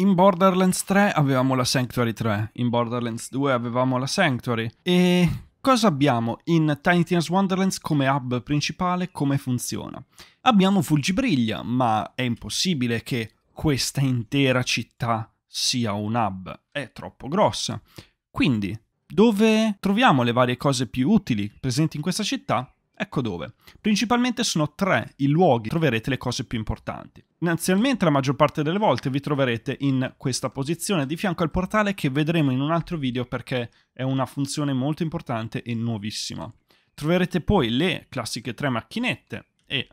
In Borderlands 3 avevamo la Sanctuary 3, in Borderlands 2 avevamo la Sanctuary e cosa abbiamo in Tiny Tina's Wonderlands come hub principale, come funziona? Abbiamo Fulgibriglia, ma è impossibile che questa intera città sia un hub, è troppo grossa. Quindi, dove troviamo le varie cose più utili presenti in questa città? Ecco dove. Principalmente sono tre i luoghi dove troverete le cose più importanti. Inizialmente la maggior parte delle volte vi troverete in questa posizione di fianco al portale che vedremo in un altro video perché è una funzione molto importante e nuovissima. Troverete poi le classiche tre macchinette e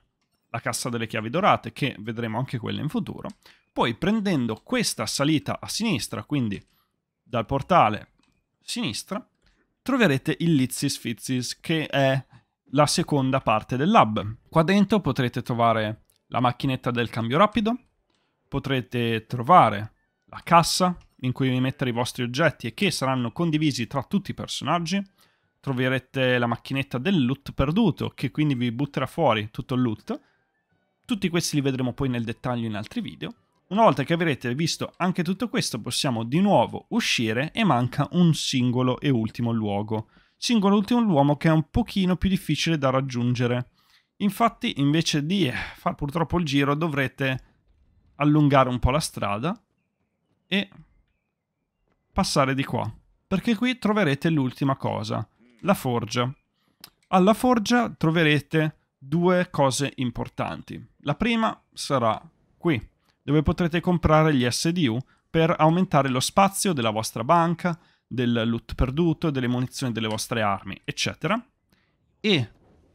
la cassa delle chiavi dorate che vedremo anche quelle in futuro. Poi prendendo questa salita a sinistra, quindi dal portale sinistra, troverete il Lizzy Fizzis che è la seconda parte del lab. Qua dentro potrete trovare la macchinetta del cambio rapido, potrete trovare la cassa in cui mettere i vostri oggetti e che saranno condivisi tra tutti i personaggi, troverete la macchinetta del loot perduto che quindi vi butterà fuori tutto il loot, tutti questi li vedremo poi nel dettaglio in altri video. Una volta che avrete visto anche tutto questo possiamo di nuovo uscire e manca un singolo e ultimo luogo singolo ultimo l'uomo che è un pochino più difficile da raggiungere. Infatti, invece di eh, far purtroppo il giro, dovrete allungare un po' la strada e passare di qua. Perché qui troverete l'ultima cosa, la forgia. Alla forgia troverete due cose importanti. La prima sarà qui, dove potrete comprare gli SDU per aumentare lo spazio della vostra banca, del loot perduto, delle munizioni delle vostre armi, eccetera. E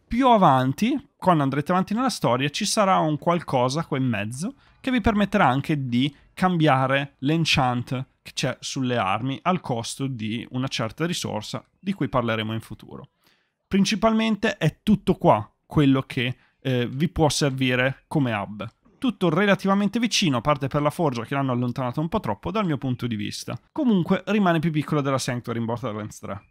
più avanti, quando andrete avanti nella storia, ci sarà un qualcosa qua in mezzo che vi permetterà anche di cambiare l'enchant che c'è sulle armi al costo di una certa risorsa di cui parleremo in futuro. Principalmente è tutto qua quello che eh, vi può servire come hub tutto relativamente vicino, a parte per la forgia che l'hanno allontanato un po' troppo dal mio punto di vista. Comunque rimane più piccola della Sanctuary in Borderlands 3.